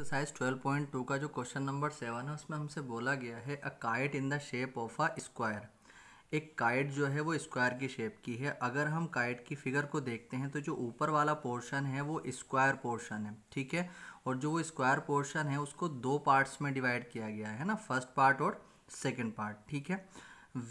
exercise 12.2 का जो question number seven है उसमें हमसे बोला गया है a kite in the shape of a square एक काइट जो है वो स्क्वायर की शेप की है अगर हम काइट की फिगर को देखते हैं तो जो ऊपर वाला पोर्शन है वो स्क्वायर पोर्शन है ठीक है और जो वो स्क्वायर पोर्शन है उसको दो पार्ट्स में डिवाइड किया गया है ना फर्स्ट पार्ट और सेकेंड पार्ट ठीक है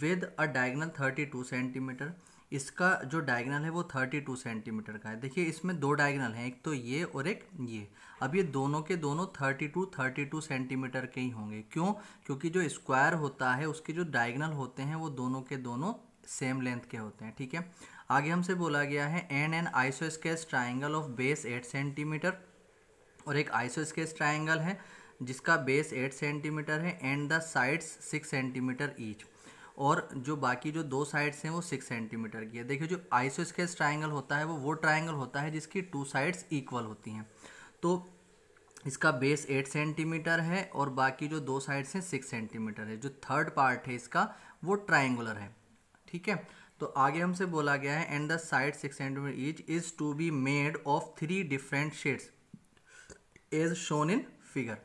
with a diagonal thirty two centimetre इसका जो डायगनल है वो थर्टी टू सेंटीमीटर का है देखिए इसमें दो डायगनल हैं एक तो ये और एक ये अब ये दोनों के दोनों thirty two thirty two centimetre के ही होंगे क्यों क्योंकि जो स्क्वायर होता है उसके जो डायगनल होते हैं वो दोनों के दोनों सेम लेंथ के होते हैं ठीक है आगे हमसे बोला गया है an an isosceles triangle of base eight centimetre और एक आइसो स्केच ट्राइंगल है जिसका बेस एट सेंटीमीटर है and the sides six centimetre each और जो बाकी जो दो साइड्स हैं वो सिक्स सेंटीमीटर की है देखिए जो आइसो स्केस ट्राइंगल होता है वो वो ट्राइंगल होता है जिसकी टू साइड्स इक्वल होती हैं तो इसका बेस एट सेंटीमीटर है और बाकी जो दो साइड्स हैं सिक्स सेंटीमीटर है जो थर्ड पार्ट है इसका वो ट्राइंगुलर है ठीक है तो आगे हमसे बोला गया है and the side six centimetre each is to be made of three different shades as shown in figure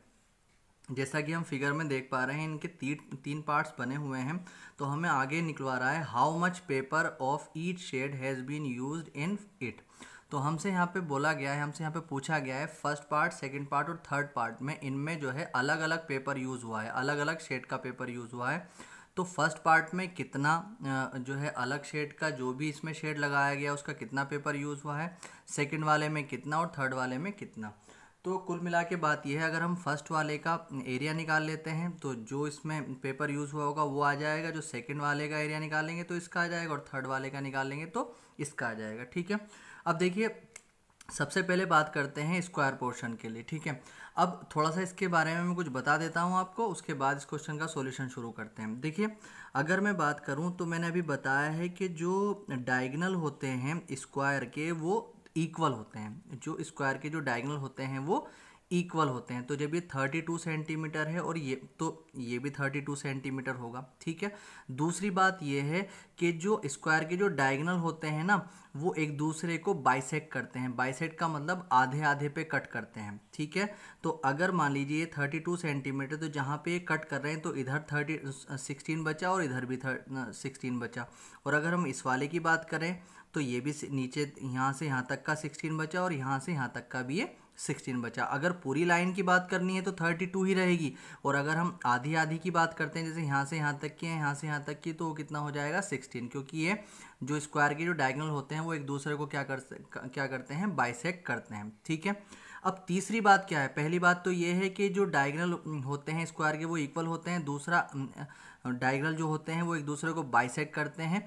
जैसा कि हम फिगर में देख पा रहे हैं इनके तीन तीन पार्ट्स बने हुए हैं तो हमें आगे निकलवा रहा है how much paper of each shade has been use in it तो हमसे यहाँ पे बोला गया है हमसे यहाँ पे पूछा गया है फर्स्ट पार्ट सेकंड पार्ट और थर्ड पार्ट में इनमें जो है अलग अलग पेपर यूज़ हुआ है अलग अलग शेड का पेपर यूज़ हुआ है तो फर्स्ट पार्ट में कितना जो है अलग शेड का जो भी इसमें शेड लगाया गया उसका कितना पेपर यूज़ हुआ है सेकेंड वाले में कितना और थर्ड वाले में कितना तो कुल मिला के बात यह है अगर हम फर्स्ट वाले का एरिया निकाल लेते हैं तो जो इसमें पेपर यूज़ हुआ होगा वो आ जाएगा जो सेकंड वाले का एरिया निकालेंगे तो इसका आ जाएगा और थर्ड वाले का निकालेंगे तो इसका आ जाएगा ठीक है अब देखिए सबसे पहले बात करते हैं स्क्वायर पोर्शन के लिए ठीक है अब थोड़ा सा इसके बारे में मैं कुछ बता देता हूँ आपको उसके बाद इस क्वेश्चन का सॉल्यूशन शुरू करते हैं देखिए अगर मैं बात करूँ तो मैंने अभी बताया है कि जो डायगनल होते हैं स्क्वायर के वो इक्वल होते हैं जो स्क्वायर के जो डायगनल होते हैं वो इक्वल होते हैं तो जब ये 32 सेंटीमीटर है और ये तो ये भी 32 सेंटीमीटर होगा ठीक है दूसरी बात ये है कि जो स्क्वायर के जो डायगनल होते हैं ना वो एक दूसरे को बाइसेक करते हैं बाइसेक का मतलब आधे आधे पे कट करते हैं ठीक है तो अगर मान लीजिए ये 32 सेंटीमीटर तो जहाँ पे ये कट कर रहे हैं तो इधर 30 16 बचा और इधर भी थर्ट सिक्सटीन बचा और अगर हम इस वाले की बात करें तो ये भी नीचे यहाँ से यहाँ तक का सिक्सटीन बचा और यहाँ से यहाँ तक का भी ये सिक्सटीन बचा अगर पूरी लाइन की बात करनी है तो थर्टी टू ही रहेगी और अगर हम आधी आधी की बात करते हैं जैसे यहाँ से यहाँ तक की है यहाँ से यहाँ तक की तो वो कितना हो जाएगा सिक्सटीन क्योंकि ये जो स्क्वायर के जो डायगनल होते हैं वो एक दूसरे को क्या कर क्या करते हैं बाइसेक करते हैं ठीक है अब तीसरी बात क्या है पहली बात तो ये है कि जो डायगनल होते हैं स्क्वायर के वो इक्वल होते हैं दूसरा डायगनल जो होते हैं वो एक दूसरे को बाइसेक करते हैं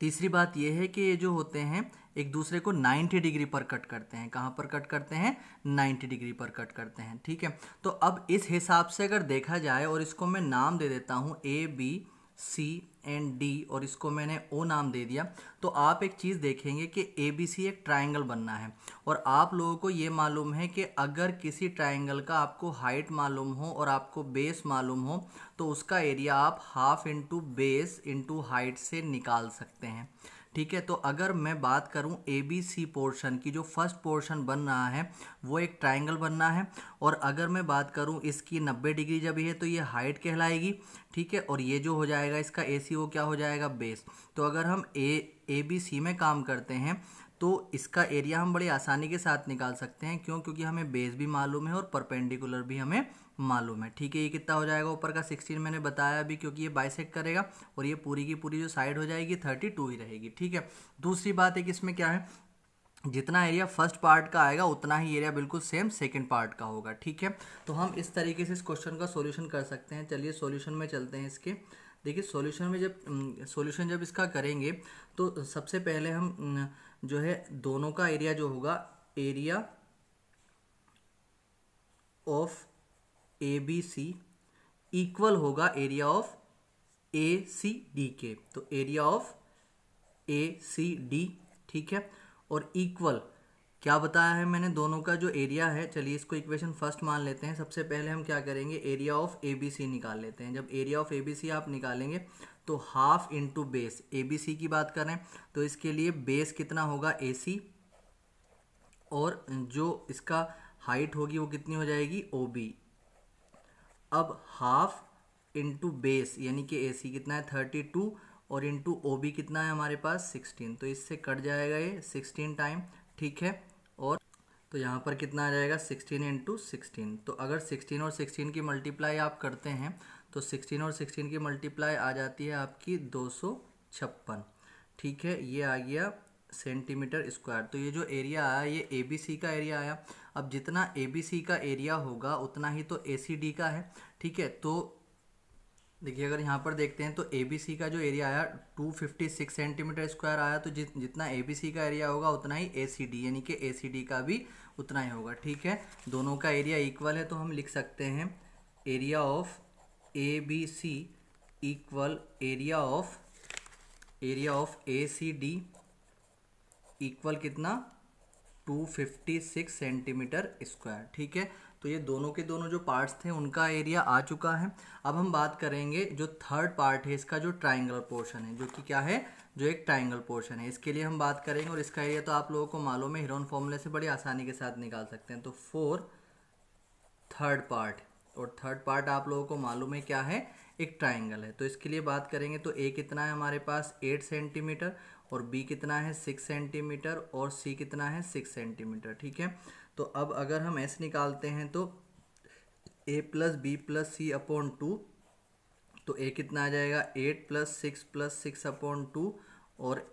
तीसरी बात यह है कि ये जो होते हैं एक दूसरे को 90 डिग्री पर कट करते हैं कहाँ पर कट करते हैं 90 डिग्री पर कट करते हैं ठीक है तो अब इस हिसाब से अगर देखा जाए और इसको मैं नाम दे देता हूँ A B C and D और इसको मैंने ओ नाम दे दिया तो आप एक चीज़ देखेंगे कि ए बी सी एक ट्राइंगल बनना है और आप लोगों को ये मालूम है कि अगर किसी ट्राइंगल का आपको हाइट मालूम हो और आपको बेस मालूम हो तो उसका एरिया आप half into base into height से निकाल सकते हैं ठीक है तो अगर मैं बात करूँ ए बी सी पोर्शन की जो फर्स्ट पोर्शन बन रहा है वो एक ट्राइंगल बनना है और अगर मैं बात करूँ इसकी नब्बे डिग्री जब है तो ये हाइट कहलाएगी ठीक है और ये जो हो जाएगा इसका ए सी वो क्या हो जाएगा बेस तो अगर हम ए ए बी सी में काम करते हैं तो इसका एरिया हम बड़ी आसानी के साथ निकाल सकते हैं क्यों क्योंकि हमें बेस भी मालूम है और परपेंडिकुलर भी हमें मालूम है ठीक है ये कितना हो जाएगा ऊपर का सिक्सटीन मैंने बताया अभी क्योंकि ये बाइसेक करेगा और ये पूरी की पूरी जो साइड हो जाएगी थर्टी टू ही रहेगी ठीक है दूसरी बात है कि इसमें क्या है जितना एरिया फर्स्ट पार्ट का आएगा उतना ही एरिया बिल्कुल सेम सेकंड पार्ट का होगा ठीक है तो हम इस तरीके से इस क्वेश्चन का सोल्यूशन कर सकते हैं चलिए सोल्यूशन में चलते हैं इसके देखिए सोल्यूशन में जब सोल्यूशन जब इसका करेंगे तो सबसे पहले हम जो है दोनों का एरिया जो होगा area of A B C equal होगा area of A C D के तो area of A C D ठीक है और इक्वल क्या बताया है मैंने दोनों का जो एरिया है चलिए इसको इक्वेशन फर्स्ट मान लेते हैं सबसे पहले हम क्या करेंगे area of A B C निकाल लेते हैं जब area of A B C आप निकालेंगे तो half into base A B C की बात करें तो इसके लिए बेस कितना होगा ए सी और जो इसका हाइट होगी वो कितनी हो जाएगी ओ बी अब हाफ इंटू बेस यानी कि ए सी कितना है थर्टी टू और इंटू ओ बी कितना है हमारे पास सिक्सटीन तो इससे कट जाएगा ये सिक्सटीन टाइम ठीक है और तो यहाँ पर कितना आ जाएगा सिक्सटीन इंटू सिक्सटीन तो अगर सिक्सटीन और सिक्सटीन की मल्टीप्लाई आप करते हैं तो सिक्सटीन और सिक्सटीन की मल्टीप्लाई आ जाती है आपकी दो सौ छप्पन ठीक है ये आ गया सेंटीमीटर स्क्वायर तो ये जो एरिया आया ये ए बी सी का एरिया आया अब जितना ए बी सी का एरिया होगा उतना ही तो ए सी डी का है ठीक है तो देखिए अगर यहाँ पर देखते हैं तो ए बी सी का जो एरिया आया 256 सेंटीमीटर स्क्वायर आया तो जित जितना ए बी सी का एरिया होगा उतना ही ए सी डी यानी कि ए सी डी का भी उतना ही होगा ठीक है दोनों का एरिया इक्वल है तो हम लिख सकते हैं area of A B C equal area of area of A C D equal कितना 256 सेंटीमीटर स्क्वायर ठीक है तो ये दोनों के दोनों जो पार्ट्स थे उनका एरिया आ चुका है अब हम बात करेंगे जो थर्ड पार्ट है इसका जो ट्राइंगल पोर्शन है जो कि क्या है जो एक ट्राइंगल पोर्शन है इसके लिए हम बात करेंगे और इसका एरिया तो आप लोगों को मालूम है हिरोन फॉर्मूले से बड़ी आसानी के साथ निकाल सकते हैं तो फोर थर्ड पार्ट और थर्ड पार्ट आप लोगों को मालूम है क्या है एक ट्राइंगल है तो इसके लिए बात करेंगे तो ए कितना है हमारे पास एट सेंटीमीटर और बी कितना है सिक्स सेंटीमीटर और सी कितना है सिक्स सेंटीमीटर ठीक है तो अब अगर हम एस निकालते हैं तो A plus B plus C upon two तो ए कितना आ जाएगा eight plus six plus six upon two और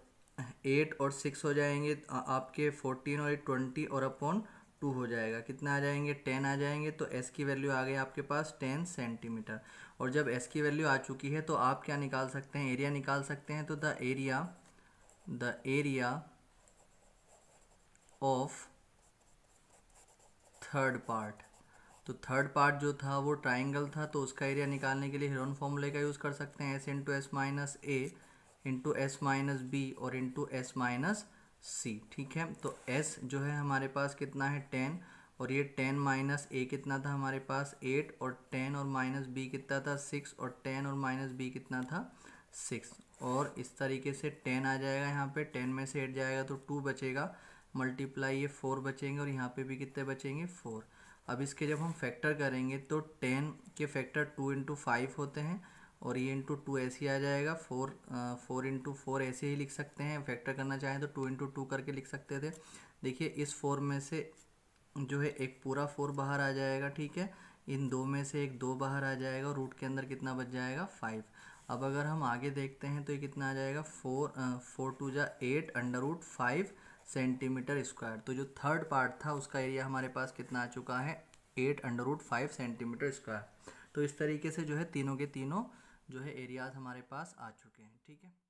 एट और सिक्स हो जाएंगे आपके फोर्टीन और ट्वेंटी और अपॉन टू हो जाएगा कितना आ जाएंगे टेन आ जाएंगे तो एस की वैल्यू आ गई आपके पास टेन सेंटीमीटर और जब एस की वैल्यू आ चुकी है तो आप क्या निकाल सकते हैं एरिया निकाल सकते हैं तो the area the area of third part तो थर्ड पार्ट जो था वो ट्राइंगल था तो उसका एरिया निकालने के लिए हिरोन फॉर्मूले का यूज़ कर सकते हैं s into s minus a into s minus b और इंटू एस माइनस सी ठीक है तो एस जो है हमारे पास कितना है टेन और ये टेन माइनस ए कितना था हमारे पास एट और टेन और माइनस बी कितना था सिक्स और टेन और माइनस बी कितना था सिक्स और इस तरीके से टेन आ जाएगा यहाँ पे टेन में से एट जाएगा तो टू बचेगा मल्टीप्लाई ये फोर बचेंगे और यहाँ पे भी कितने बचेंगे फोर अब इसके जब हम फैक्टर करेंगे तो टेन के फैक्टर टू इंटू फाइव होते हैं और ये इंटू टू ऐसे ही आ जाएगा फोर फोर इंटू फोर ऐसे ही लिख सकते हैं फैक्टर करना चाहें तो टू इंटू टू करके लिख सकते थे देखिए इस फोर में से जो है एक पूरा फोर बाहर आ जाएगा ठीक है इन दो में से एक दो बाहर आ जाएगा रूट के अंदर कितना बच जाएगा फाइव अब अगर हम आगे देखते हैं तो ये कितना आ जाएगा फोर फोर टू जा eight under root five centimetre square तो जो थर्ड पार्ट था उसका एरिया हमारे पास कितना आ चुका है eight under root five centimetre square तो इस तरीके से जो है तीनों के तीनों जो है एरियाज़ हमारे पास आ चुके हैं ठीक है